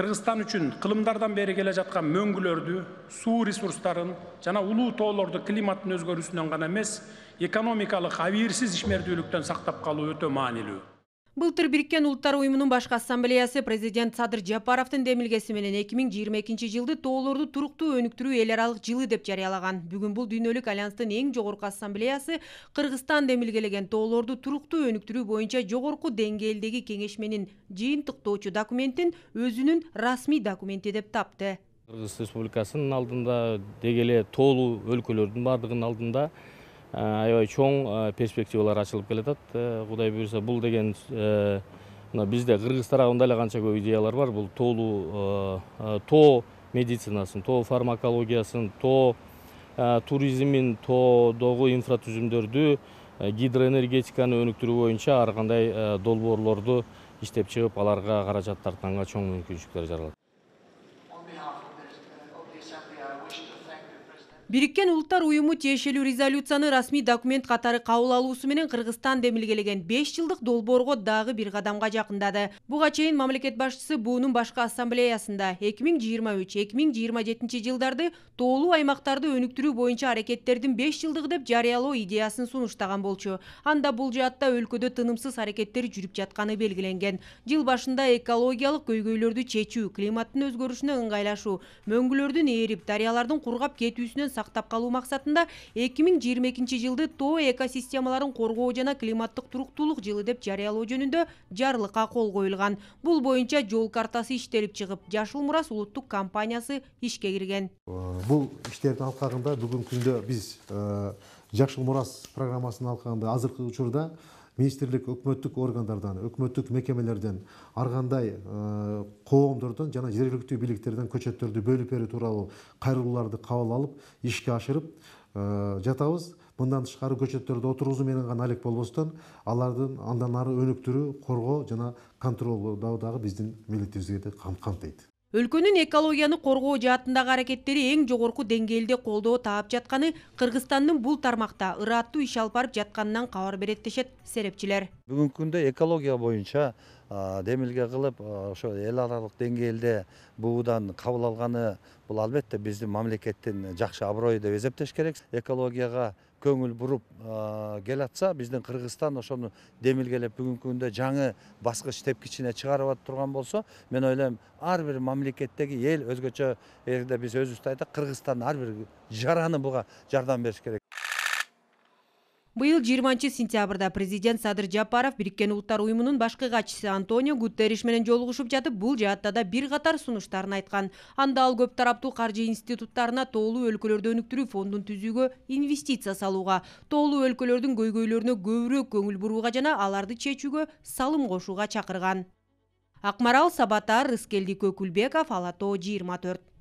Кыргызстан үчүн кылымдардан бери келе жаткан мөңгүлөрдү суу ресурстарын жана улуу тоолорду климаттын өзгөрүүсүнөн гана эмес экономикалык абийирсиз ишмердүүлүктөн сактап калуу өтө маанилүү былтыр біріккен ұлттар ұйымының башқа ассамблеясы президент садыр жапаровдун демилгеси менен эки жылды тоолорду туруктуу өнүктүрүү эл аралык жылы деп жариялаған. Бүгін бұл дүйнөлүк альянстың ең жогорку ассамблеясы кыргызстан демилгелеген тоолорду туруктуу өнүктүрүү боюнча жогорку деңгээлдеги кеңешменин жыйынтыктоочу документин өзүнүн расмий документи деп тапты кыргыз алдында дегеле эле тоолуу өлкөлөрдүн алдында Э, аябай чоң э, перспективалар ачылып келе атат э, кудай буюрса бул деген мына бизде кыргыз тарабында эле канча көп идеялар бар бул тоолуу тоо медицинасын тоо фармакологиясын тоо туризмин тоодогу инфратүзүмдөрдү гидроэнергетиканы өнүктүрүү боюнча ар кандай долбоорлорду иштеп чыгып аларга каражат тартканга чоң мүмкүнчүлүктөр жаралат бириккен улуттар уюму тиешелүү резолюцияны расмий документ катары кабыл алуусу менен кыргызстан демилгелеген 5 жылдык долбоорго дагы бир кадамга жакындады буга чейин мамлекет башчысы буунун башкы ассамблеясында 2023-2027 жылдарды толу аймактарды өнүктүрүү боюнча аракеттердин 5 жылдыгы деп жарыялоо идеясын сунуштаган болчу анда бул жаатта өлкөдө тынымсыз аракеттер жүрүп жатканы белгиленген жыл башында экологиялык көйгөйлөрдү чечүү климаттын өзгөрүшүнө ыңгайлашуу мөңгүлөрдүн ээрип дарыялардын кургап кетүүсүнөн сактап калуу максатында эки миң жыйырма экинчи жылды тоо экосистемаларын коргоо жана климаттык туруктуулук жылы деп жарыялоо жөнүндө жарлыкка кол коюлган бул боюнча жол картасы иштелип чыгып жашыл мурас улуттук компаниясы ишке кирген э, бул иштердин алкагында бүгүнкү күндө биз э, жашыл мурас программасынын алкагында азыркы учурда министрлик өкмөттүк органдардан өкмөттүк мекемелерден ар кандай коомдордон э, жана жергиликтүү бийликтерден көчөттөрдү бөлүп берүү тууралуу кайрылууларды кабыл алып ишке ашырып э, жатабыз мындан тышкары көчөттөрдү отургузуу менен гана алек болбостон алардын андан ары өнүктүрүү коргоо жана контролдоо дагы биздин милдетибизди камтыйт өлкөнүн экологияны коргоо жаатындагы аракеттери эң жогорку деңгээлде колдоо таап жатканы кыргызстандын бул тармакта ырааттуу иш алып барып жатканынан кабар берет дешет серепчилер бүгүнкү күндө экология боюнча демилге кылып ошо эл аралык деңгээлде буудан кабыл алганы бул албетте биздин мамлекеттин жакшы аброю деп эсептеш керек экологияга көңүл буруп келатса биздин кыргызстан ошону демилгелеп бүгүнкү күндө жаңы баскыч тепкичине чыгарып турган болсо мен ойлойм ар бир мамлекеттеги эл өзгөчө эгерде биз өзүбүз да айтак кыргызстандын ар бир жараны буга жардам бериш керек быйыл жыйырманчы сентябрда президент садыр жапаров бириккен улуттар уюмунун башкы катчысы антонио гуттериш менен жолугушуп жатып бул жаатта да бир катар сунуштарын айткан анда ал көп тараптуу каржы институттарына тоолуу өлкөлөрдү өнүктүрүү фондун түзүүгө инвестиция салууга тоолуу өлкөлөрдүн көйгөйлөрүнө көбүрөөк көңүл бурууга жана аларды чечүүгө салым кошууга чакырган акмарал сабатар рыскелди көкүлбеков ала тоо жыйырма төрт